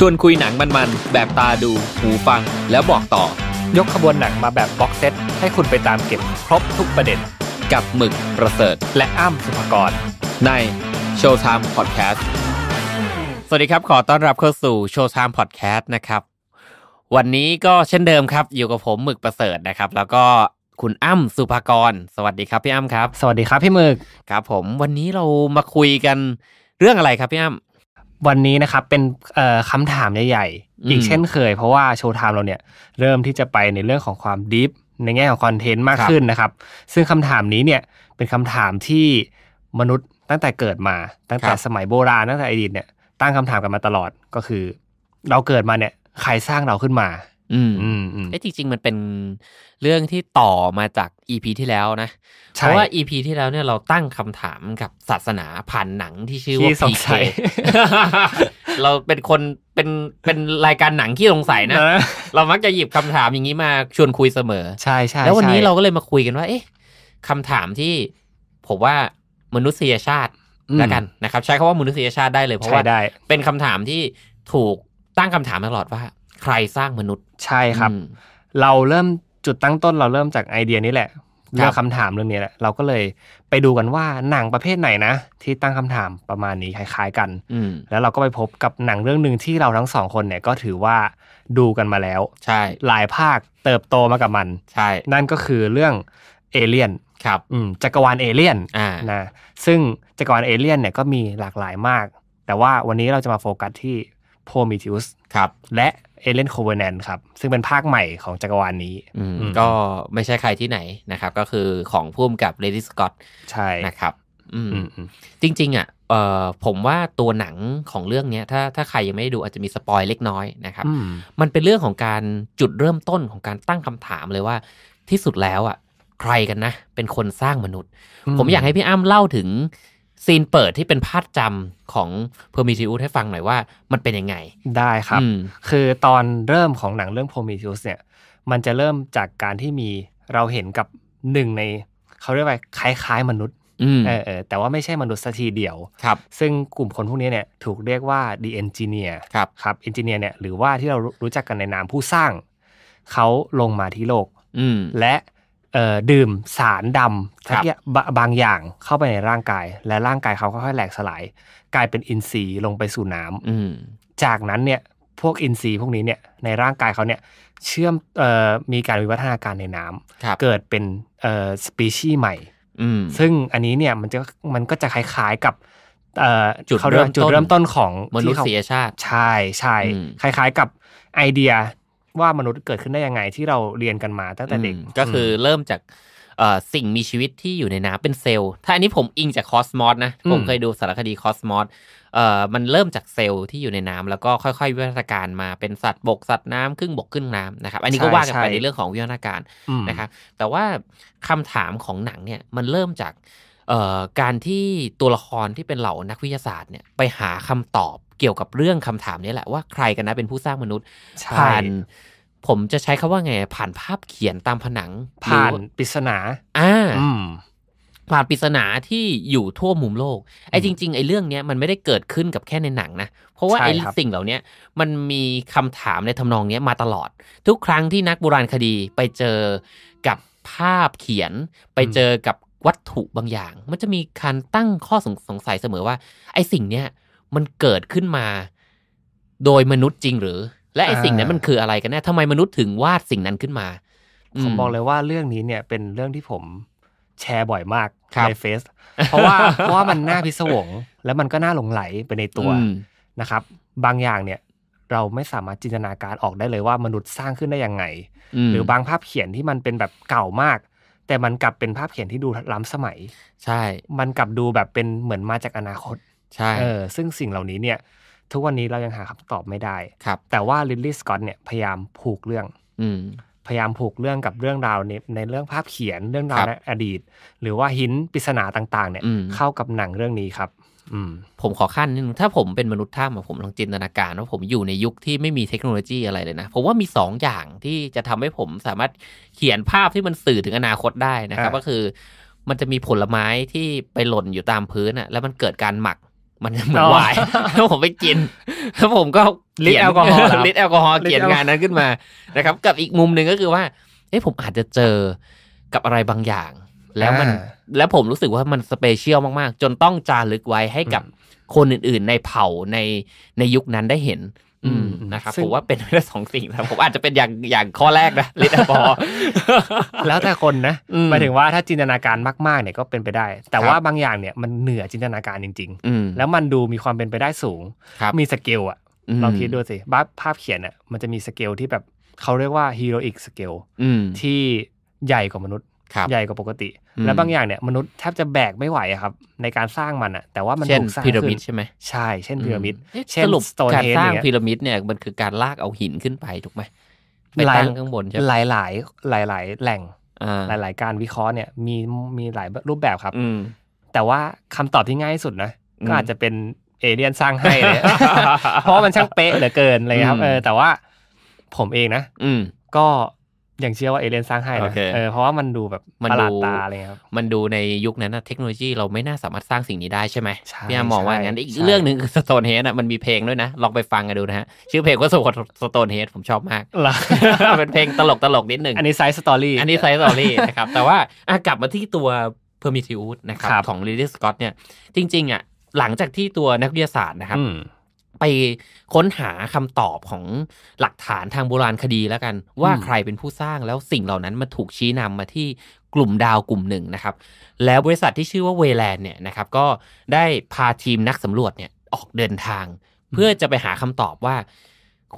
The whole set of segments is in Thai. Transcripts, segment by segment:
ชวนคุยหนังมันๆ แบบตาดูหูฟังแล้วบอกต่อ ยกขบวนหนังมาแบบบ็อกเซตให้คุณไปตามเก็บครบทุกประเด็นกับหมึกประเสริฐและอ้ำสุภกรในโชว์ไทม์พอดแคสต์สวัสดีครับขอต้อนรับเข้าสู่โชว์ไทม์พอดแคสต์นะครับ วันนี้ก็เช่นเดิมครับ อยู่กับผมหมึกประเสริฐนะครับแล้วก็คุณอ้ำสุภากรสวัสดีครับ พี่อ้ำครับสวัสดีครับพี่หมึกครับผมวันนี้เรามาคุยกันเรื่องอะไรครับพี่อ้ำวันนี้นะครับเป็นคำถามใหญ่ๆ อีกเช่นเคยเพราะว่าโชว์ไทม์เราเนี่ยเริ่มที่จะไปในเรื่องของความดิฟในแง่ของคอนเทนต์มากขึ้นนะครับ ซึ่งคำถามนี้เนี่ยเป็นคำถามที่มนุษย์ตั้งแต่เกิดมา ตั้งแต่สมัยโบราณ ตั้งแต่อดีตเนี่ยตั้งคำถามกันมาตลอดก็คือเราเกิดมาเนี่ยใครสร้างเราขึ้นมาอืมอืมไอ้จริงๆมันเป็นเรื่องที่ต่อมาจากอีพีที่แล้วนะเพราะว่าอีพีที่แล้วเนี่ยเราตั้งคำถามกับศาสนาผ่านหนังที่ชื่อว่าพีเคเราเป็นคนเป็นเป็นรายการหนังที่สงสัยนะ เรามักจะหยิบคำถามอย่างนี้มาชวนคุยเสมอ ใช่ใช่แล้ววันนี้เราก็เลยมาคุยกันว่าเอ๊ะคำถามที่ผมว่ามนุษยชาติแล้วกันนะครับใช้คาว่ามนุษยชาติได้เลยเพราะว่าเป็นคำถามที่ถูกตั้งคำถามตลอดว่าใครสร้างมนุษย์ ใช่ครับ เราเริ่มจุดตั้งต้นเราเริ่มจากไอเดียนี้แหละเรื่องคำถามเรื่องนี้แหละ เราก็เลยไปดูกันว่าหนังประเภทไหนนะ ที่ตั้งคำถามประมาณนี้คล้ายๆกันแล้วเราก็ไปพบกับหนังเรื่องหนึ่งที่เราทั้งสองคนเนี่ยก็ถือว่าดูกันมาแล้ว ใช่หลายภาคเติบโตมากับมัน ใช่ นั่นก็คือเรื่องเอเลียนครับจักรวาลเอเลียนนะซึ่งจักรวาลเอเลียนเนี่ยก็มีหลากหลายมาก แต่ว่าวันนี้เราจะมาโฟกัสที่โพมิทิอุสครับและเอเลนโคเวแนนครับซึ่งเป็นภาคใหม่ของจักรวาลนี้ก็ไม่ใช่ใครที่ไหนนะครับ ก็คือของพุ่มกับเลดี้สกอตใช่นะครับจริง ๆอ่ะผมว่าตัวหนังของเรื่องนี้ถ้าถ้าใครยังไม่ได้ดูอาจจะมีสปอยเล็กน้อยนะครับมันเป็นเรื่องของการจุดเริ่มต้นของการตั้งคำถามเลยว่าที่สุดแล้วอ่ะใครกันนะ เป็นคนสร้างมนุษย์ ผมอยากให้พี่อ้ำเล่าถึงซีนเปิดที่เป็นภาพจำของพ r o m e t h e u s ให้ฟังหน่อยว่ามันเป็นยังไง ได้ครับ คือตอนเริ่มของหนังเรื่อง Prometheus เนี่ย มันจะเริ่มจากการที่มีเราเห็นกับหนึ่งใน เขาเรียกว่าคล้ายๆ มนุษย์เออแต่ว่าไม่ใช่มนุษย์สัทีเดียว ครับ ซึ่งกลุ่มคนพวกนี้เนี่ยถูกเรียกว่าดีเอนจิเนียร์ ครับ ครับเอนจิเนียร์เนี่ยหรือว่าที่เรารู้จักกันในนามผู้สร้าง เขาลงมาที่โลกและดื่มสารดำสักยบางอย่างเข้าไปในร่างกาย และร่างกายเขาค่อยๆแหลกสลาย กลายเป็นอินทรีย์ลงไปสู่น้ำจากนั้นเนี่ยพวกอินทรีย์พวกนี้เนี่ยในร่างกายเขาเนี่ยเชื่อมมีการวิวัฒนาการในน้ำเกิดเป็นสปีชีส์ใหม่ซึ่งอันนี้เนี่ยมันจะมันก็จะคล้ายๆกับ จุดเริ่มจุดเริ่มต้นของมนุษยชาติใช่ใช่คล้าย ๆกับไอเดียว่ามนุษย์เกิดขึ้นได้ยังไงที่เราเรียนกันมาตั้งแต่เด็กก็คือเริ่มจากสิ่งมีชีวิตที่อยู่ในน้ำเป็นเซลล์ถ้าอันนี้ผมอิงจากคอสมอสนะผมเคยดูสารคดีคอสมอสมันเริ่มจากเซลล์ที่อยู่ในน้ำแล้วก็ค่อยๆ วิวัฒนาการมาเป็นสัตว์บกสัตว์น้ำครึ่งบกครึ่งน้ำนะครับอันนี้ก็ว่ากันไปในเรื่องของวิวัฒนาการนะครับแต่ว่าคำถามของหนังเนี่ยมันเริ่มจากการที่ตัวละครที่เป็นเหล่านักวิทยาศาสตร์เนี่ยไปหาคำตอบเกี่ยวกับเรื่องคำถามนี้แหละว่าใครกันนะเป็นผู้สร้างมนุษย์ ผ่านผมจะใช้คำว่าไงผ่านภาพเขียนตามผนังผ่านปริศนาอ่าผ่านปริศนาที่อยู่ทั่วมุมโลกไอ้จริงๆไอ้เรื่องเนี้ยมันไม่ได้เกิดขึ้นกับแค่ในหนังนะเพราะว่าไอ้สิ่งเหล่านี้มันมีคำถามในทำนองเนี้ยมาตลอด ทุกครั้งที่นักโบราณคดีไปเจอกับภาพเขียน ไปเจอกับวัตถุบางอย่าง มันจะมีการตั้งข้อสงสัยเสมอว่า ไอ้สิ่งเนี้ยมันเกิดขึ้นมา โดยมนุษย์จริงหรือ และไอ้สิ่งนั้นมันคืออะไรกันแน่ทำไมมนุษย์ถึงวาดสิ่งนั้นขึ้นมา ผมบอกเลยว่าเรื่องนี้เนี่ยเป็นเรื่องที่ผม แชร์บ่อยมากในเฟซเพราะว่า เพราะว่ามันน่าพิศวงแล้วมันก็น่าหลงไหลไปในตัวนะครับ บางอย่างเนี่ยเราไม่สามารถจินตนาการออกได้เลยว่ามนุษย์สร้างขึ้นได้ยังไงหรือบางภาพเขียนที่มันเป็นแบบเก่ามากแต่มันกลับเป็นภาพเขียนที่ดูล้ำสมัย ใช่ มันกลับดูแบบเป็นเหมือนมาจากอนาคต ใช่ เออ ซึ่งสิ่งเหล่านี้เนี่ย ทุกวันนี้เรายังหาคำตอบไม่ได้ ครับ แต่ว่าลิลลี่สกอตเนี่ยพยายามผูกเรื่อง อืพยายามผูกเรื่องกับเรื่องราวในในเรื่องภาพเขียนเรื่องราวในอดีต หรือว่าหินปริศนาต่าง ๆเนี่ย เข้ากับหนังเรื่องนี้ครับผมขอขั้นนนึงถ้าผมเป็นมนุษย์ถ้ำผมลองจินตนาการ ว่าผมอยู่ในยุคที่ไม่มีเทคโนโลยีอะไรเลยนะ ผมว่ามี2ออย่างที่จะทำให้ผมสามารถเขียนภาพที่มันสื่อถึงอนาคตได้นะครับ ก็คือ มันจะมีผลไม้ที่ไปหล่นอยู่ตามพื้นอะแล้วมันเกิดการหมักมันเหมือนวายแล้วผมไปกินแล้วผมก็ลิตแอลกอฮอล์ลิตแอลกอฮอล์เขียนงานนั้นขึ้นมานะครับ กับอีกมุมหนึ่งก็คือว่าเอ้ผมอาจจะเจอกับอะไรบางอย่าง แล้วมันและผมรู้สึกว่ามันสเปเชียลมากๆ จนต้องจารึกไว้ให้กับคนอื่นๆ ในเผ่าในในยุคนั้นได้เห็นนะครับผมว่าเป็นแค่สองสิ่งับผมอาจจะเป็นอย่างอย่างข้อแรกนะลิตาบอแล้วแต่คนนะหมายถึงว่าถ้าจินตนาการมากๆเนี่ยก็เป็นไปได้ แต่ว่าบางอย่างเนี่ยมันเหนือจินตนาการจริง ๆ แล้วมันดูมีความเป็นไปได้สูง มีสเกลอะลองคิดดูสิบภาพเขียนอะมันจะมีสเกลที่แบบเขาเรียกว่าฮีโรอิกสเกลที่ใหญ่กว่ามนุษย์ใหญ่กว่าปกติ แล้วบางอย่างเนี่ยมนุษย์แทบจะแบกไม่ไหวครับ ในการสร้างมันอ่ะ แต่ว่ามันถูกสร้างพีระมิดใช่ไหมใช่เช่นพีระมิด เช่นสรุปการสร้างพีระมิดเนี่ยมันคือการลากเอาหินขึ้นไปถูกไหมไปตั้งข้างบนใช่หลายหลายหลายหลายแหล่งหลายหลายการวิเคราะห์เนี่ยมีมีหลายรูปแบบครับแต่ว่าคำตอบที่ง่ายสุดนะก็อาจจะเป็นเอเลียนสร้างให้เลยเพราะมันช่างเป๊ะเหลือเกินเลยครับเออ แต่ว่าผมเองนะ อืก็อย่างเชื่อว่าเอเลนสร้างให้นะเออเพราะว่ามันดูแบบประหลาดตาเลยครับ มันดูในยุคนั้นนะเทคโนโลยีเราไม่น่าสามารถสร้างสิ่งนี้ได้ใช่ไหมพี่อามองว่าอย่างนั้นอีกเรื่องหนึ่งคือสโตนเฮดอ่ะมันมีเพลงด้วยนะ ลองไปฟังกันดูนะฮะชื่อเพลงก็สุดสโตนเฮดผมชอบมาก เป็นเพลงตลกตลกนิดหนึ่งอันนี้ไซส์สตอรี่อันนี้ไซส์สตอรี่นะครับ แต่ว่ากลับมาที่ตัวเพอร์มิทิวส์นะครับของลิลลี่สกอตเนี่ยจริง ๆอ่ะหลังจากที่ตัวนักวิทยาศาสตร์นะครับไปค้นหาคำตอบของหลักฐานทางโบราณคดีแล้วกัน ว่าใครเป็นผู้สร้างแล้วสิ่งเหล่านั้นมาถูกชี้นำมาที่กลุ่มดาวกลุ่มหนึ่งนะครับ แล้วบริษัทที่ชื่อว่าเวแลนเนี่ยนะครับก็ได้พาทีมนักสำรวจเนี่ยออกเดินทาง เพื่อจะไปหาคำตอบว่า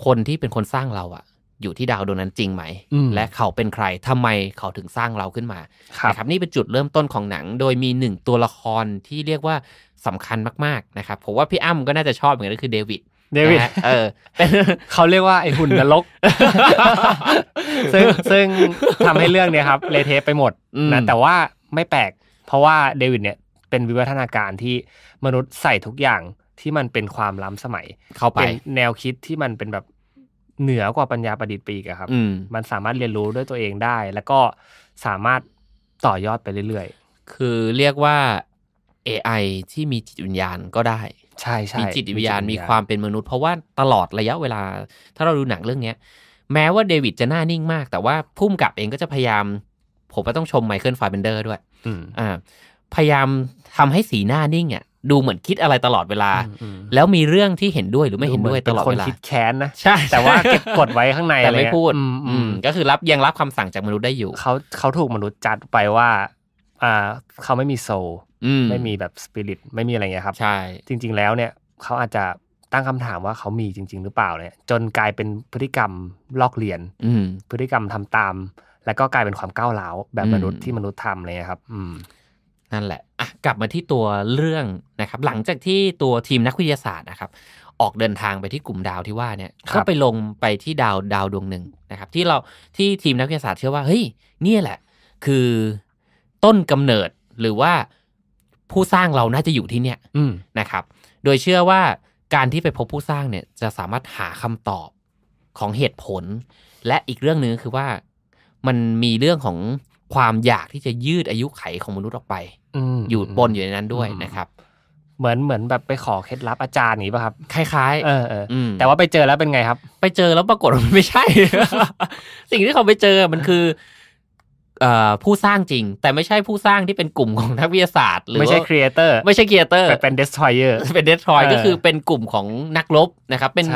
คนที่เป็นคนสร้างเราอะอยู่ที่ดาวดวงนั้นจริงไหมและเขาเป็นใครทำไมเขาถึงสร้างเราขึ้นมานะครับนี่เป็นจุดเริ่มต้นของหนัง โดยมีหนึ่งตัวละครที่เรียกว่าสำคัญมากๆนะครับผมว่าพี่อ้ำก็น่าจะชอบ เหมือนกันคือเดวิดเดวิดเออ เขาเรียกว่า ไอหุ่นนรกซึ่งซึ่งทำให้เรื่องเนี่ยครับ เลเทไปหมดนะแต่ว่าไม่แปลก เพราะว่าเดวิดเนี่ย เป็นวิวัฒนาการที่มนุษย์ใส่ทุกอย่างที่มันเป็นความล้ำสมัย เข้าไปแนวคิดที่มันเป็นแบบเหนือกว่าปัญญาประดิษฐ์ปีกครับมันสามารถเรียนรู้ด้วยตัวเองได้ แล้วก็สามารถต่อยอดไปเรื่อยๆ คือเรียกว่า AI ที่มีจิตวิญญาณก็ได้ ใช่ใช่มีจิตวิญญาณมีความเป็นมนุษย์ เพราะว่าตลอดระยะเวลา ถ้าเราดูหนังเรื่องเนี้ย แม้ว่าเดวิดจะหน้านิ่งมาก แต่ว่าพุ่มกับเองก็จะพยายาม ผมก็ต้องชมไมเคิลฟาเบนเดอร์ด้วยอ่า พยายามทำให้สีหน้านิ่งอ่ะดูเหมือนคิดอะไรตลอดเวลา แล้วมีเรื่องที่เห็นด้วยหรือไม่เห็นด้วยตลอดเวลาคนคิดแค้นนะใช่แต่ว่าเก็บกดไว้ข้างในแต่ไม่พูดก็คือรับยังรับคำสั่งจากมนุษย์ได้อยู่เขาเขาถูกมนุษย์จัดไปว่าอ่าเขาไม่มีโซลไม่มีแบบสปิริตไม่มีอะไรเงี้ยครับใช่ จริง ๆแล้วเนี่ยเขาอาจจะตั้งคำถามว่าเขามีจริง ๆหรือเปล่าเนี่ยจนกลายเป็นพฤติกรรมลอกเลียนพฤติกรรมทำตาม แล้วก็กลายเป็นความก้าวร้าวแบบมนุษย์ที่มนุษย์ทำเลยครับ อืม นั่นแหละอ่ะกลับมาที่ตัวเรื่องนะครับ หลังจากที่ตัวทีมนักวิทยาศาสตร์นะครับ ออกเดินทางไปที่กลุ่มดาวที่ว่าเนี่ยก็ไปลงไปที่ดาวดาวดวงหนึ่งนะครับ ที่เราที่ทีมนักวิทยาศาสตร์เชื่อว่าเฮ้ยนี่แหละ คือต้นกำเนิดหรือว่าผู้สร้างเราน่าจะอยู่ที่เนี่ยนะครับ โดยเชื่อว่าการที่ไปพบผู้สร้างเนี่ยจะสามารถหาคำตอบของเหตุผล และอีกเรื่องหนึ่งคือว่า มันมีเรื่องของความอยากที่จะยืดอายุไขของมนุษย์ออกไปอยู่บนอยู่ในนั้นด้วยนะครับ เหมือนเหมือนแบบไปขอเคล็ดลับอาจารย์นี้ป่ะครับคล้าย ๆเออเออแต่ว่าไปเจอแล้วเป็นไงครับ ไปเจอแล้วปรากฏมันไม่ใช่ สิ่งที่เขาไปเจอมันคือผู้สร้างจริงแต่ไม่ใช่ผู้สร้างที่เป็นกลุ่มของนักวิทยาศาสตร์หรือไม่ใช่ครีเอเตอร์ ไม่ใช่ครีเอเตอร์เป็นเดสทรอยเออร์เป็นเดสทรอยก็คือเป็นกลุ่มของนักรบนะครับเป็น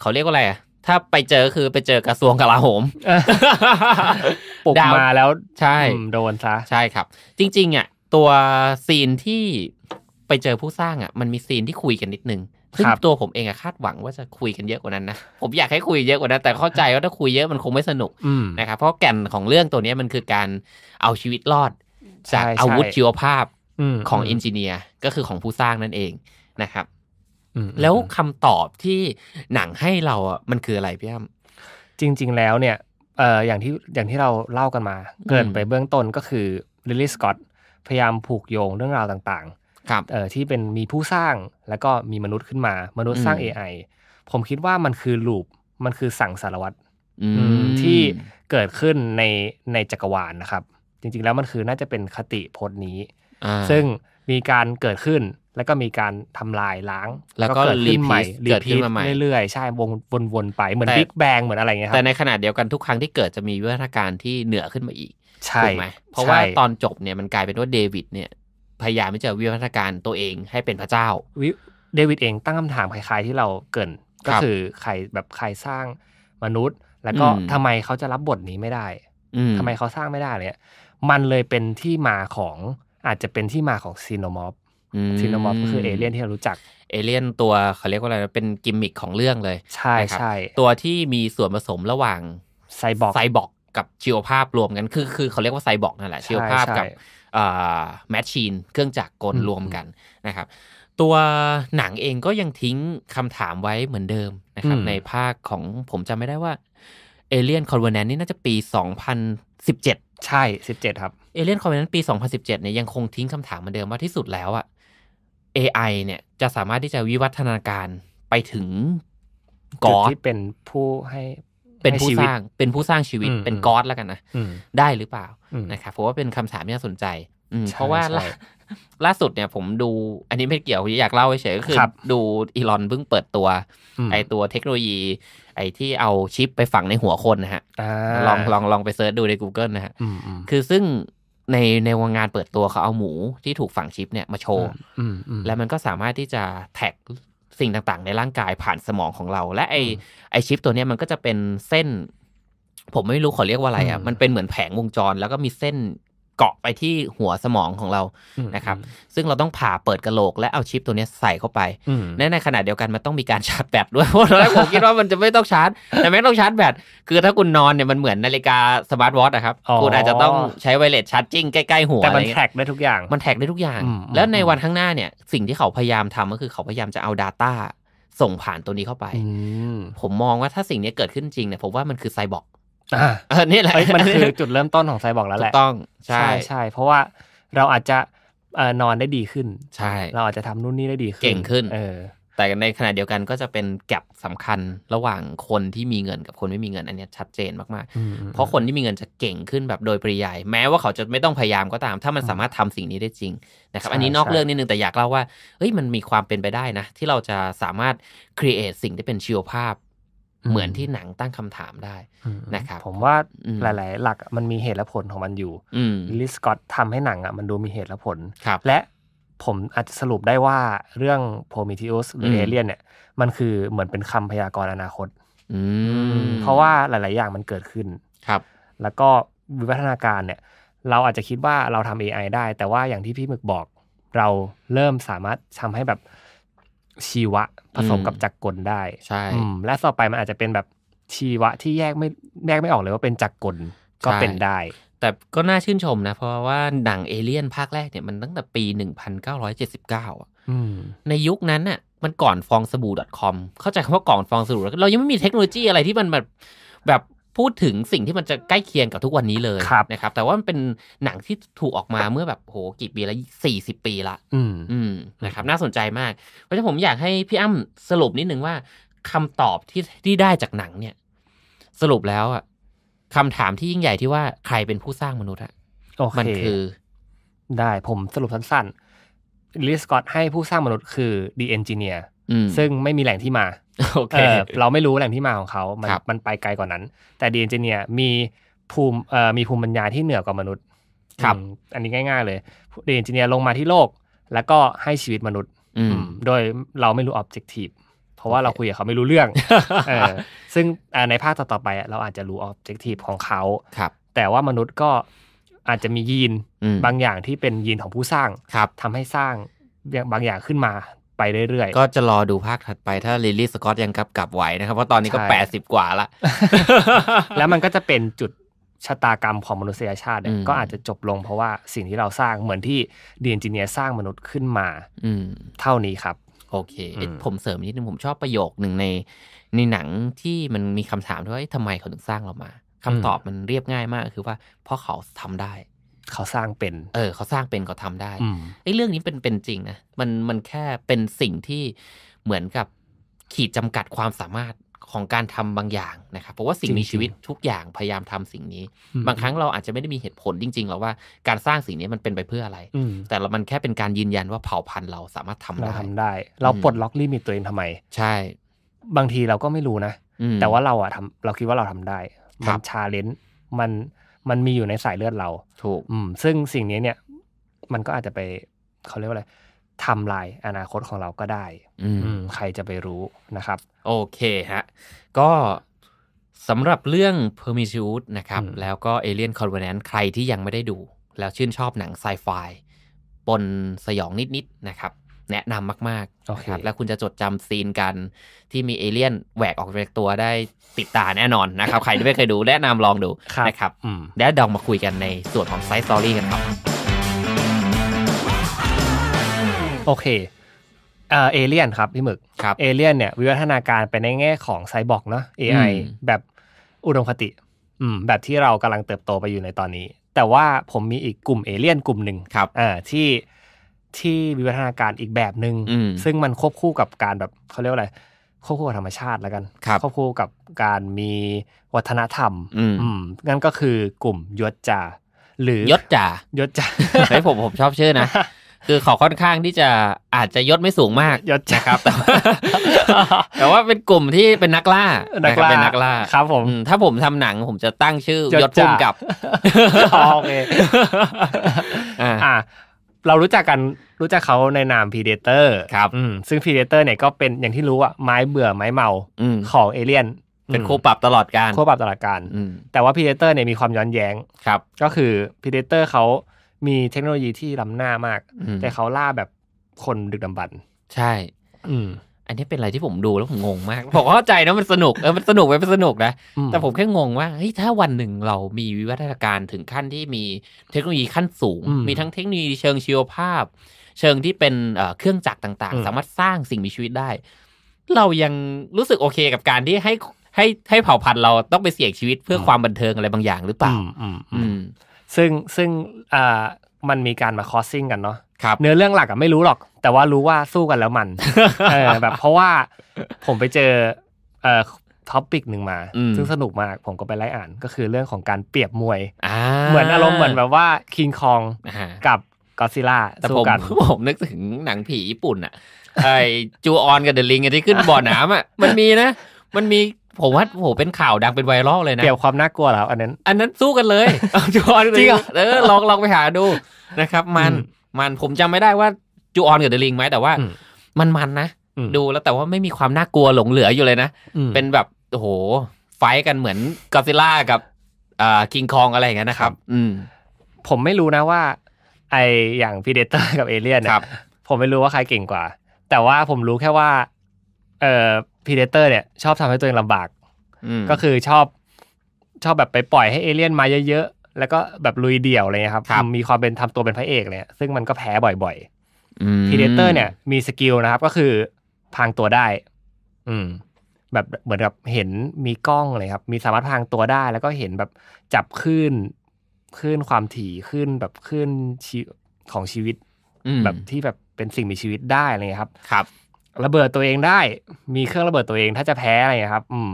เขาเรียกว่าอะไรถ้าไปเจอคือไปเจอกระทรวงกลาโหมปลุกมาแล้วใช่โดนซะใช่ครับ จริงๆอ่ะตัวซีนที่ไปเจอผู้สร้างอ่ะมันมีซีนที่คุยกันนิดนึงซึ่งตัวผมเองอะคาดหวังว่าจะคุยกันเยอะกว่านั้นนะผมอยากให้คุยเยอะกว่านั้น แต่เข้าใจว่าถ้าคุยเยอะมันคงไม่สนุกนะครับเพราะแก่นของเรื่องตัวนี้มันคือการเอาชีวิตรอด จากอาวุธชีวภาพของเอนจิเนียร์ก็คือของผู้สร้างนั่นเองนะครับแล้วคำตอบที่หนังให้เราอะมันคืออะไรพี่อ้ำจริงๆแล้วเนี่ยเอ่ออย่างที่อย่างที่เราเล่ากันมา เกินไปเบื้องต้นก็คือลิลลี่สกอตพยายามผูกโยงเรื่องราวต่างที่เป็นมีผู้สร้างแล้วก็มีมนุษย์ขึ้นมามนุษย์สร้าง AI ผมคิดว่ามันคือลูปมันคือสั่งสารวัตรที่เกิดขึ้นในในจักรวาลนะครับ จริงๆแล้วมันคือน่าจะเป็นคติพจน์นี้ ซึ่งมีการเกิดขึ้นแล้วก็มีการทำลายล้าง แล้วก็เกิดขึ้นใหม่เกิดขึ้นมาใหม่เรื่อยๆใช่วงวนๆไปเหมือนบิ๊กแบงเหมือนอะไรเงี้ยครับแต่ในขณะเดียวกันทุกครั้งที่เกิดจะมีวิวัฒนาการที่เหนือขึ้นมาอีกใช่ไหมเพราะว่าตอนจบเนี่ยมันกลายเป็นว่าเดวิดเนี่ยพยายามที่จะวิวัฒนาการตัวเองให้เป็นพระเจ้าเดวิดเองตั้งคำถามคล้ายๆที่เราเกิน ก็คือใครแบบใครสร้างมนุษย์ แล้วก็ทำไมเขาจะรับบทนี้ไม่ได้ทำไมเขาสร้างไม่ได้เนี่ยมันเลยเป็นที่มาของ อาจจะเป็นที่มาของซีโนมอฟซีโนมอฟก็คือเอเลี่ยนที่เรารู้จักเอเลี่ยนตัวเขาเรียกว่าอะไรเป็นกิมมิคของเรื่องเลย ใช่ใช่ตัวที่มีส่วนผสมระหว่างไซบอร์กไซบอร์กกับชีวภาพรวมกันคือคือเขาเรียกว่าไซบอร์กนั่นแหละชีวภาพกับแมชชีน เครื่องจักรกลรวมกันนะครับตัวหนังเองก็ยังทิ้งคำถามไว้เหมือนเดิมนะครับในภาคของผมจำไม่ได้ว่าเอเลียนคอนเวนแนนนี่น่าจะปี 2017 ใช่ 17 ครับเอเลียนคอนเวนแนนปี 2017เนี่ยยังคงทิ้งคำถามเหมือนเดิมว่าที่สุดแล้วอะ AI เนี่ยจะสามารถที่จะวิวัฒนาการไปถึงกอที่เป็นผู้ให้เป็นผู้สร้างเป็นผู้สร้างชีวิตเป็นก๊อดแล้วกันนะ ได้หรือเปล่า นะครับผมว่าเป็นคำถามที่น่าสนใจ เพราะว่า ล่าสุดเนี่ยผมดู อันนี้ไม่เกี่ยวอยากเล่าเฉยก็คือ ดูอีลอนเพิ่งเปิดตัว ไอตัวเทคโนโลยี ไอที่เอาชิปไปฝังในหัวคนนะฮะลองลองลองไปเซิร์ชดูใน Google นะฮะ คือซึ่งในในวงงานเปิดตัวเขาเอาหมู ที่ถูกฝังชิปเนี่ยมาโชว์แล้วมันก็สามารถที่จะแท็กสิ่งต่างๆ ในร่างกายผ่านสมองของเรา และไอไอชิปตัวเนี้ยมันก็จะเป็นเส้น ผมไม่รู้ขอเรียกว่าอะไรอ่ะ มันเป็นเหมือนแผงวงจร แล้วก็มีเส้นเกาะไปที่หัวสมองของเรานะครับ ซึ่งเราต้องผ่าเปิดกระโหลกและเอาชิปตัวนี้ใส่เข้าไปแลในขณะเดียวกันมันต้องมีการชาร์จแบตด้วยเพราะตอนแรกผมคิดว่ามันจะไม่ต้องชาร์จ แต่ไม่ต้องชาร์จแบตคือถ้าคุณนอนเนี่ยมันเหมือนนาฬิกาสมาร์ทวอทนะครับ คุณอาจจะต้องใช้ไวเลสชาร์จจิ้งใกล้ๆหัว แต่มันแท็กได้ทุกอย่างมันแท็กได้ทุกอย่าง แล้วในวันข้างหน้าเนี่ยสิ่งที่เขาพยายามทำก็คือเขาพยายามจะเอา Data ส่งผ่านตัวนี้เข้าไป ผมมองว่าถ้าสิ่งนี้เกิดขึ้นจริงเนี่ยผมว่ามันคือไซบอร์กอ่าเนี่แหละ มันคือจุดเริ่มต้นของไซบอร์กแล้วแหละ ต้อง ใช่ใช่ เพราะว่าเราอาจจะนอนได้ดีขึ้น ใช่ เราอาจจะทำนู่นนี่ได้ดีขึ้น เก่งขึ้นเออแต่ในขณะเดียวกันก็จะเป็นแกลบสำคัญระหว่างคนที่มีเงินกับคนไม่มีเงินอันนี้ชัดเจนมากๆ เพราะคนที่มีเงินจะเก่งขึ้นแบบโดยปริยายแม้ว่าเขาจะไม่ต้องพยายามก็ตาม ถ้ามันสามารถทำสิ่งนี้ได้จริงนะครับ อันนี้นอกเรื่องนิดนึงแต่อยากเล่าว่า เฮ้ย มันมีความเป็นไปได้นะ ที่เราจะสามารถสร้างสิ่งที่เป็นชีวภาพเหมือนที่หนังตั้งคำถามได้นะครับผมว่าหลาย ๆ หลักมันมีเหตุและผลของมันอยู่ลิสกอตทำให้หนังอ่ะมันดูมีเหตุและผล และผมอาจจะสรุปได้ว่าเรื่องโพร m e t ิอุสหรือเอเลียนเนี่ย มันคือเหมือนเป็นคำพยากรณ์อนาคตเพราะว่าหลาย ๆ อย่างมันเกิดขึ้นครับ แล้วก็วิวัฒนาการเนี่ย เราอาจจะคิดว่าเราทำ AI ได้ แต่ว่าอย่างที่พี่หมึกบอกเราเริ่มสามารถทำให้แบบชีวะผสมกับจักรกลได้ ใช่และต่อไปมันอาจจะเป็นแบบชีวะที่แยกไม่แยกไม่ออกเลยว่าเป็นจักรกลก็เป็นได้ แต่ก็น่าชื่นชมนะ เพราะว่าหนังเอเลี่ยนภาคแรกเนี่ยมันตั้งแต่ปี 1979อ่ะในยุคนั้นน่ะมันก่อนฟองสบู่ .com เข้าใจคำว่าก่อนฟองสบู่เรายังไม่มีเทคโนโลยีอะไรที่มันแบบแบบพูดถึงสิ่งที่มันจะใกล้เคียงกับทุกวันนี้เลยนะครับ แต่ว่ามันเป็นหนังที่ถูกออกมาเมื่อแบบ โหกี่ปีละสี่สิบปีละ อืมอืม นะครับ น่าสนใจมากเพราะฉะนั้นผมอยากให้พี่อ้ำสรุปนิดนึงว่า คำตอบที่ที่ได้จากหนังเนี่ย สรุปแล้วอ่ะคำถามที่ยิ่งใหญ่ที่ว่าใครเป็นผู้สร้างมนุษย์อะมันคือ ได้ผมสรุปสั้นๆลิสกอตให้ผู้สร้างมนุษย์คือดีเอนจิเนียร์ซึ่งไม่มีแหล่งที่มาโอเคเราไม่รู้แหล่งที่มาของเขามันมันไปไกลกว่านั้น แต่ดีเอนจิเนียร์มีภูมิมีภูมิปัญญาที่เหนือกว่ามนุษย์ ครับ อันนี้ง่าย ๆเลยดีเอนจิเนียร์ลงมาที่โลก แล้วก็ให้ชีวิตมนุษย์ อืโดยเราไม่รู้ออบเจกตีฟเพราะว่าเราคุยกับเขาไม่รู้เรื่อง ซึ่งในภาคต่อๆไปเราอาจจะรู้ออบเจกตีฟของเขาครับ แต่ว่ามนุษย์ก็อาจจะมียีนบางอย่างที่เป็นยีนของผู้สร้างทำให้สร้างบางอย่างขึ้นมาไปเรื่อยๆก็จะรอดูภาคถัดไปถ้าลิลลี่สกอตยังกลับกลับไหวนะครับ เพราะตอนนี้ก็ 80 กว่าละแล้วมันก็จะเป็นจุดชะตากรรมของมนุษยชาติก็อาจจะจบลงเพราะว่าสิ่งที่เราสร้างเหมือนที่ดียนจิเนีย สร้างมนุษย์ขึ้นมา อืเท่านี้ครับ โอเค ผมเสริมนิดนึงผมชอบประโยคหนึ่งใน ในหนังที่มันมีคำถามด้วยทำไมเขาถึงสร้างเรามา คำตอบมันเรียบง่ายมากคือว่า เพราะเขาทำได้เขาสร้างเป็น เออเขาสร้างเป็นเขาทาได้ไอ้เรื่องนี้เป็นเป็นจริงนะ มันมันแค่เป็นสิ่งที่เหมือนกับขีดจำกัดความสามารถของการทำบางอย่างนะครับ เพราะว่าสิ่งมีชีวิตทุกอย่างพยายามทำสิ่งนี้ บางครั้งเราอาจจะไม่ได้มีเหตุผลจริงๆหรอกว่าการสร้างสิ่งนี้มันเป็นไปเพื่ออะไร แต่มันแค่เป็นการยืนยันว่าเผ่าพันธุ์เราสามารถทำได้ทำได้ เราปลดล็อกลิมิตตัวเองทำไม ใช่ บางทีเราก็ไม่รู้นะ แต่ว่าเราอะทำเราคิดว่าเราทำได้ มันชาเลนจ์มันมันมีอยู่ในสายเลือดเรา ถูกอืมซึ่งสิ่งนี้เนี่ย มันก็อาจจะไปเขาเรียกว่าอะไรทำลายอนาคตของเราก็ได้ อืมใครจะไปรู้นะครับ โอเคฮะ ก็สำหรับเรื่อง p e r m i t u d e นะครับ แล้วก็ Alien Covenant ใครที่ยังไม่ได้ดู แล้วชื่นชอบหนังไซไฟปนสยองนิดๆนะครับแนะนำมากๆ okay. ครับแล้วคุณจะจดจำซีนกัน ที่มีเอเลี่ยนแหวกออกจากตัวได้ติดตาแน่นอนนะครับ ใครที่ไม่เคยดู แนะนำลองดู นะครับ แลยวดองมาคุยกันในส่วนของไซส์สตอรี่กันครับ โอเคเอเอเลี่ยนครับ พี่หมึกเอเลี่ยนเนี่ย วิวัฒนาการไปในแง่ของไซบอร์กเนาะ AI แบบอุดมคติแบบที่เรากำลังเติบโตไปอยู่ในตอนนี้ แต่ว่าผมมีอีกกลุ่มเอเลี่ยนกลุ่มหนึ่งที่ที่วิวัฒนาการอีกแบบหนึง่งซึ่งมันควบคู่กับการแบบเขาเรียกว่าอะไรควบคู่กับธรรมชาติแล้วกันคควบคู่กับการมีวัฒนธรรม อืม งั้นก็คือกลุ่มยศจ่าหรือยศจ่ายศจ่าใช่ผมผมชอบชื่อนะคือเขาค่อนข้างที่จะอาจจะยศไม่สูงมากยศนะครับแต่ว่าแต่ว่าเป็นกลุ่มที่เป็นนักล่าลาเป็นนักล่า ครับผม ถ้าผมทำหนังผมจะตั้งชื่อยศพุ่มกับโอเคอ่าเรารู้จักกันรู้จักเขาในนามพีเดเตอร์ ครับซึ่งพีเดเตอร์เนี่ยก็เป็นอย่างที่รู้อะไม้เบื่อ ไม้เมาของเอเลี่ยนเป็นคู่ปรับตลอดการคู่ปรับตลอดการแต่ว่าพีเดเตอร์เนี่ยมีความย้อนแย้งครับ ก็คือพีเดเตอร์เขามีเทคโนโลยีที่ล้ำหน้ามาก แต่เขาล่าแบบคนดึกดำบรรใช่ อือันนี้เป็นอะไรที่ผมดูแล้วผมงงมาก ผมเข้าใจนะมันสนุกเออมันสนุกไว้มันสนุกนะแต่ผมแค่งงว่าเฮ้ยถ้าวันหนึ่งเรามีวิวัฒนาการถึงขั้นที่มีเทคโนโลยีขั้นสูง มีทั้งเทคโนโลยีเชิงชีวภาพ เชิงที่เป็นเครื่องจักรต่างๆ สามารถสร้างสิ่งมีชีวิตได้ เรายังรู้สึกโอเคกับการที่ให้ให้ให้เผ่าพันธุ์เราต้องไปเสี่ยงชีวิตเพื่อความบันเทิงอะไรบางอย่างหรือเปล่าอืมซึ่งซึ่งอ่ามันมีการมาคอสซิ่งกันเนาะเนื้อเรื่องหลักอะไม่รู้หรอก แต่ว่ารู้ว่าสู้กันแล้วมันเออแบบเพราะว่า ผมไปเจอเอ่อท็อปิกหนึ่งมา ซึ่งสนุกมากผมก็ไปไล่อ่านก็คือเรื่องของการเปรียบมวยเหมือนอารมณ์เหมือนแบบว่าคิงคองกับก็ซิล่าแต่ผมผมนึกถึงหนังผีญี่ปุ่นอะไอจูออนกับเดลิงที่ขึ้นบ่อน้ำอะมันมีนะ มันมีผมว่าโหเป็นข่าวดังเป็นไวรัลเลยนะเกี่ยวความน่ากลัวแล้วอันนั้น อันนั้นสู้กันเลยจูออนจริงเออลองลองไปหาดูนะครับ มันมันผมจำไม่ได้ว่าจูออนกับเดลิงไหมแต่ว่ามันมันนะ ดูแล้วแต่ว่าไม่มีความน่ากลัวหลงเหลืออยู่เลยนะ เป็นแบบโหไฟกันเหมือนกอซิล่ากับอ่าคิงคองอะไรอย่างเงี้ยนะครับ อืมผมไม่รู้นะว่าไออย่างพีเดเตอร์กับเอเลี่ยนผมไม่รู้ว่าใครเก่งกว่า แต่ว่าผมรู้แค่ว่าเอ่อพีเดเตอร์เนี่ย ชอบทำให้ตัวเองลำบากก็คือชอบ ชอบแบบไปปล่อยให้เอเลี่ยนมาเยอะ ๆ แล้วก็แบบลุยเดี่ยวอะไรเงี้ยครับมีความเป็นทำตัวเป็นพระเอกเนี่ยซึ่งมันก็แพ้ บ่อยๆพีเดเตอร์เนี่ยมีสกิลนะครับ ก็คือพางตัวได้ อืมแบบเหมือนกับเห็นมีกล้องเลยครับ มีสามารถพางตัวได้แล้วก็เห็นแบบจับขึ้นขึ้นความถี่ขึ้นแบบขึ้นของชีวิตแบบที่แบบเป็นสิ่งมีชีวิตได้อะไรเงี้ยครับครับระเบิดตัวเองได้ มีเครื่องระเบิดตัวเองถ้าจะแพ้อะไรครับ อืม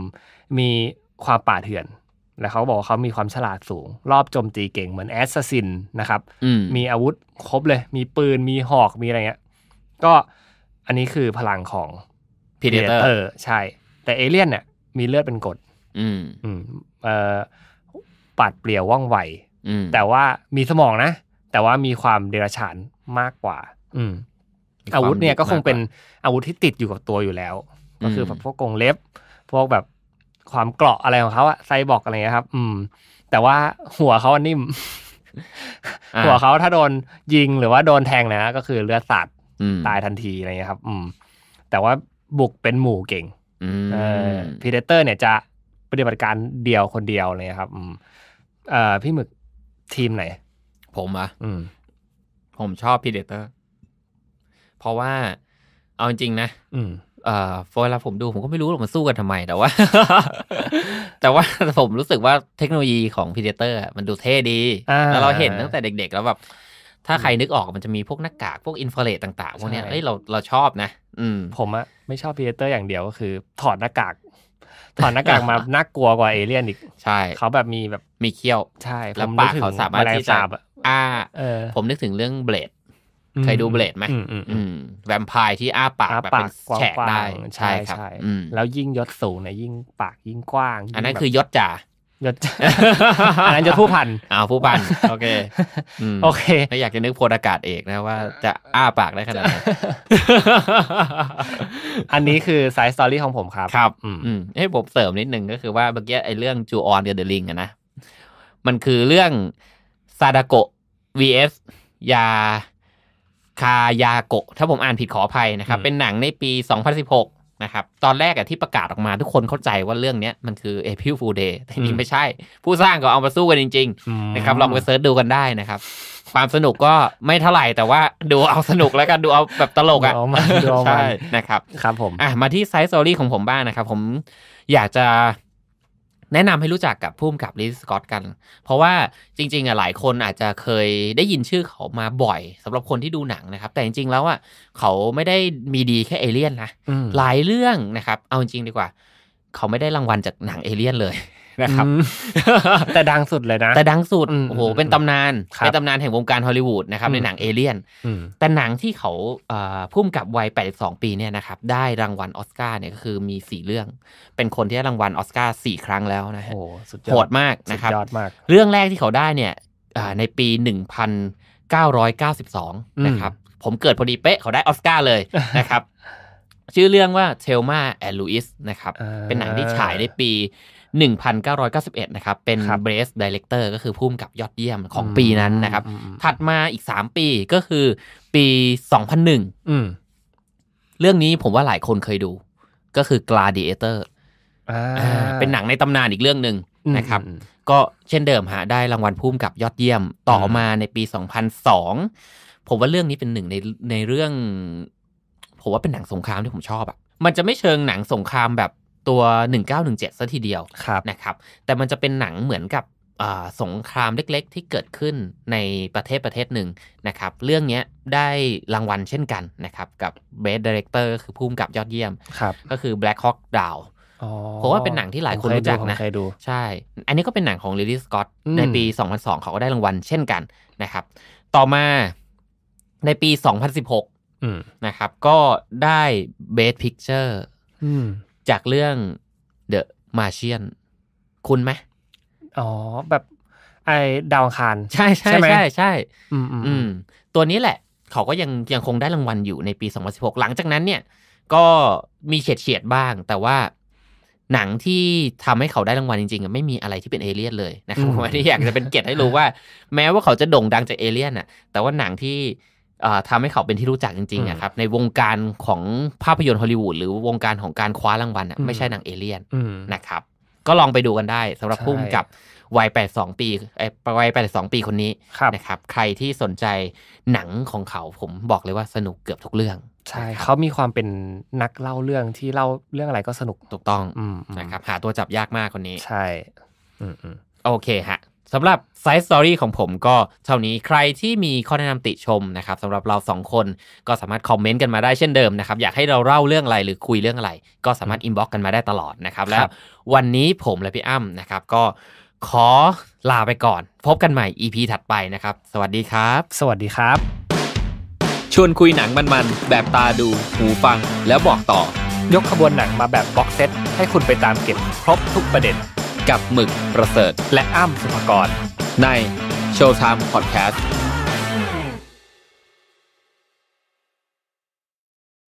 มีความป่าเถื่อน แล้วเขาบอกเขามีความฉลาดสูง รอบโจมตีเก่งเหมือนแอสซัสซินนะครับมีอาวุธครบเลย มีปืนมีหอกมีอะไรเงี้ยก็อันนี้คือพลังของพีเดเตอร์ใช่ แต่เอเลี่ยนเนี่ยมีเลือดเป็นกดอืม อืมเอ่อปัดเปลี่ยวว่องไวแต่ว่ามีสมองนะ แต่ว่ามีความเดรัจฉานมากกว่า อืมอาวุธเนี่ยก็คงเป็นอาวุธที่ติดอยู่กับตัวอยู่แล้ว ก็คือแบบพวกกงเล็บ พวกแบบความเกราะอะไรของเขาอะไซบอกอะไรเงี้ยครับ อืม แต่ว่าหัวเขานิ่มหัวเขาถ้าโดนยิงหรือว่าโดนแทงนะ ก็คือเลือดสาดตายทันทีอะไรเงี้ยครับ อืม แต่ว่าบุกเป็นหมู่เก่งพีเดเตอร์เนี่ยจะปฏิบัติการเดียวคนเดียวเลยครับอืมเอ่อพี่หมึกทีมไหน ผมอะอืม ผมชอบพีเดเตอร์เพราะว่าเอาจริงนะ อืม เอ่อเวลาผมดูผมก็ไม่รู้หรอกมันสู้กันทำไมแต่ว่า แต่ว่าผมรู้สึกว่าเทคโนโลยีของพีเดเตอร์มันดูเท่ดี แล้วเราเห็นตั้งแต่เด็กๆ แล้วแบบ ถ้าใครนึกออกมันจะมีพวกหน้ากาก พวกอินฟลเรตต่างๆ พวกเนี้ยเฮ้ยเราเราชอบนะอืมผมอะไม่ชอบพีเดเตอร์อย่างเดียวก็คือ ถอดหน้ากาก ถอดหน้ากากมาน่ากลัวกว่าเอเลี่ยนอีกใช่ เขาแบบมีแบบมีเขี้ยว ใช่แล้วปากเขาสามารถที่จะอ่าผมนึกถึงเรื่องเบลดเคยดูเบลดไหมแวมไพร์ที่อ้าปากแบบเป็นแฉกได้ ใช่ครับแล้วยิ่งยศสูงเนี่ยยิ่งปากยิ่งกว้าง อันนั้นคือยศจ่ายศอันนั้นยศผู้พันอ้าวผู้พัน โอเคโอเคไม่อยากจะนึกพลอากาศเอกนะ ว่าจะอ้าปากได้ขนาดไหนอันนี้คือสายสตอรี่ของผมครับ ครับอืมให้ผมเสริมนิดนึงก็คือว่า เมื่อกี้ไอ้เรื่องจูออนเดอะลิงอะนะมันคือเรื่องซาดาโกะ vs ยาคายาโกะถ้าผมอ่านผิดขออภัยนะครับ เป็นหนังในปี 2016 นะครับ ตอนแรกอะที่ประกาศออกมาทุกคนเข้าใจว่าเรื่องนี้มันคือเอพิลฟูเดย์แต่นี่ไม่ใช่ ผู้สร้างก็เอามาสู้กันจริงๆ นะครับ ลองไปเซิร์ชดูกันได้นะครับ ความสนุกก็ไม่เท่าไหร่ แต่ว่าดูเอาสนุกแล้วกัน ดูเอาแบบตลกอะใช่ นะครับ ครับผม อ่ะ มาที่ไซส์สตอรี่ของผมบ้างนะครับ ผมอยากจะแนะนำให้รู้จักกับพุ่มกับลิสกอตกัน เพราะว่าจริงๆอ่ะหลายคนอาจจะเคยได้ยินชื่อเขามาบ่อยสำหรับคนที่ดูหนังนะครับ แต่จริง ๆ แล้วอ่ะเขาไม่ได้มีดีแค่เอเลี่ยนนะ หลายเรื่องนะครับ เอาจริงดีกว่า เขาไม่ได้รางวัลจากหนังเอเลี่ยนเลยนะครับแต่ดังสุดเลยนะ แต่ดังสุดโอ้โหเป็นตำนาน เป็นตำนานแห่งวงการฮอลลีวูดนะครับในหนังเอเลี่ยนแต่หนังที่เขาพุ่มกับวัย 82 ปีเนี่ยนะครับได้รางวัลออสการ์เนี่ยก็คือมี 4 เรื่อง เป็นคนที่ได้รางวัลออสการ์่ครั้งแล้วนะฮะโหดมากนะครับเรื่องแรกที่เขาได้เนี่ยในปี 1992นะครับ ผมเกิดพอดีเป๊ะเขาได้ออสการ์เลยนะครับ ชื่อเรื่องว่าเทลมาแอนลูอิสนะครับ เป็นหนังที่ฉายในปี1991 นะครับเป็นเบรสดีเลกเตอร์ก็คือผู้มกับยอดเยี่ยมของปีนั้นนะครับ ถัดมาอีก 3 ปีก็คือปี2001เรื่องนี้ผมว่าหลายคนเคยดู ก็คือ Gladiator เป็นหนังในตำนานอีกเรื่องหนึ่งนะครับ ก็เช่นเดิมฮะได้รางวัลพุ่มกับยอดเยี่ยมต่อมาในปี 2002 ผมว่าเรื่องนี้เป็นหนึ่งในในเรื่อง ผมว่าเป็นหนังสงครามที่ผมชอบอะมันจะไม่เชิงหนังสงครามแบบตัว 1917 ซะทีเดียวนะครับ แต่มันจะเป็นหนังเหมือนกับสงครามเล็กๆ ที่เกิดขึ้นในประเทศประเทศหนึ่งนะครับ เรื่องนี้ได้รางวัลเช่นกันนะครับ กับ Best Director คือผู้กำกับยอดเยี่ยมก็คือ Black Hawk Down เพราะว่าเป็นหนังที่หลายคนรู้จักนะใช่ อันนี้ก็เป็นหนังของลิลลี่สกอตในปี 2002เขาก็ได้รางวัลเช่นกันนะครับ ต่อมา ในปี 2016นะครับ ก็ได้ Best Picture จากเรื่อง The m a r t i ียนคุณไหมอ๋อแบบไอ้ดาวคารใช่ใช่ใช่ใช่ อืมอืมตัวนี้แหละ เขาก็ยังยังคงได้รางวัลอยู่ในปี 2016 หลังจากนั้นเนี่ย ก็มีเฉียดเฉียดบ้าง แต่ว่าหนังที่ทำให้เขาได้รางวัลจริงๆไม่มีอะไรที่เป็นเอเลี่ยนเลย นะครับวันนี้อยากจะเป็นเกียรติให้รู้ว่า แม้ว่าเขาจะโด่งดังจากเอเลี่ยนอะแต่ว่าหนังที่ทำให้เขาเป็นที่รู้จักจริงๆนะครับในวงการของภาพยนตร์ฮอลลีวูดหรือวงการของการคว้ารางวัลไม่ใช่นางเอเลี่ยนนะครับ ก็ลองไปดูกันได้ สำหรับพุ่มกับวัยแปดสองปีวัยแปดสองปีคนนี้นะครับใครที่สนใจหนังของเขาผมบอกเลยว่าสนุกเกือบทุกเรื่อง ใช่ เขามีความเป็นนักเล่าเรื่องที่เล่าเรื่องอะไรก็สนุกถูกต้องนะครับหาตัวจับยากมากคนนี้ ใช่ อืโอเคฮะสำหรับไซส์สตอรี่ของผมก็เท่านี้ใครที่มีข้อแนะนำติชมนะครับสำหรับเราสองคนก็สามารถคอมเมนต์กันมาได้เช่นเดิมนะครับ อยากให้เราเล่าเรื่องอะไรหรือคุยเรื่องอะไร ก็สามารถอินบ็อกกันมาได้ตลอดนะครับแล้ว วันนี้ผมและพี่อ้ำนะครับ ก็ขอลาไปก่อนพบกันใหม่ EP ถัดไปนะครับ สวัสดีครับ สวัสดีครับ ชวนคุยหนังมันๆ แบบตาดู หูฟังแล้วบอกต่อ ยกขบวนหนังมาแบบบ็อกเซตให้คุณไปตามเก็บครบทุกประเด็นกับหมึกประเสริฐและอ้ำสุภกร ในโชว์ไทม์พอดแคสต์